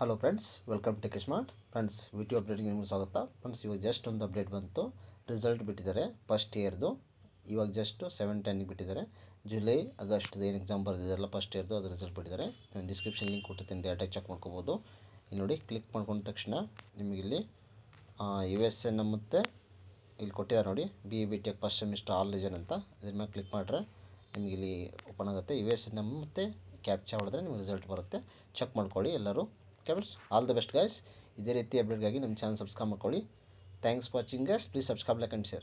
hello friends welcome to smart friends video ಅಪ್ಡೇಟ್ಗೆ ನಿಮಗೆ ಸ್ವಾಗತ ಫ್ರೆಂಡ್ಸ್ ಇವಾಗ ಜಸ್ಟ್ ಒಂದು ಅಪ್ಡೇಟ್ ಬಂತು ರಿಸಲ್ಟ್ ಬಿಟ್ಟಿದ್ದಾರೆ ಫಸ್ಟ್ ಇಯರ್ದು ಇವಾಗ ಜಸ್ಟ್ ಸೆವೆನ್ ಟೆನ್ಗೆ ಬಿಟ್ಟಿದ್ದಾರೆ ಜುಲೈ ಆಗಸ್ಟ್ ಏನು ಎಕ್ಸಾಮ್ ಬರೆದಿದ್ದಾರಲ್ಲ ಫಸ್ಟ್ ಇಯರ್ದು ಅದು ರಿಸಲ್ಟ್ ಬಿಟ್ಟಿದ್ದಾರೆ ನಾನು ಡಿಸ್ಕ್ರಿಪ್ಷನ್ ಲಿಂಕ್ ಕೊಟ್ಟಿರ್ತೀನಿ ಡೈರೆಕ್ಟಾಗಿ ಚೆಕ್ ಮಾಡ್ಕೋಬೋದು ಇಲ್ಲಿ ನೋಡಿ ಕ್ಲಿಕ್ ಮಾಡ್ಕೊಂಡ ತಕ್ಷಣ ನಿಮಗಿಲ್ಲಿ ಯು ಎಸ್ ಎನ್ ಮತ್ತು ಇಲ್ಲಿ ಕೊಟ್ಟಿದ್ದಾರೆ ನೋಡಿ B B tech first semester all region ಅಂತ ಇದ್ರ ಮೇಲೆ ಕ್ಲಿಕ್ ಮಾಡಿದ್ರೆ ನಿಮಗೆ ಇಲ್ಲಿ ಓಪನ್ ಆಗುತ್ತೆ ಯು ಎಸ್ ಎನ್ ಮತ್ತು ಕ್ಯಾಪ್ಚಾ ಹೊಡೆದ್ರೆ ನಿಮ್ಗೆ ರಿಸಲ್ಟ್ ಬರುತ್ತೆ ಚೆಕ್ ಮಾಡ್ಕೊಳ್ಳಿ ಎಲ್ಲರೂ okay all the best guys ಇದೇ ರೀತಿ ಅಪ್ಡೇಟ್ಗಾಗಿ ನಮ್ಮ ಚಾನಲ್ ಸಬ್ಸ್ಕ್ರೈಬ್ ಮಾಡ್ಕೊಳ್ಳಿ thanks for watching guys please subscribe like and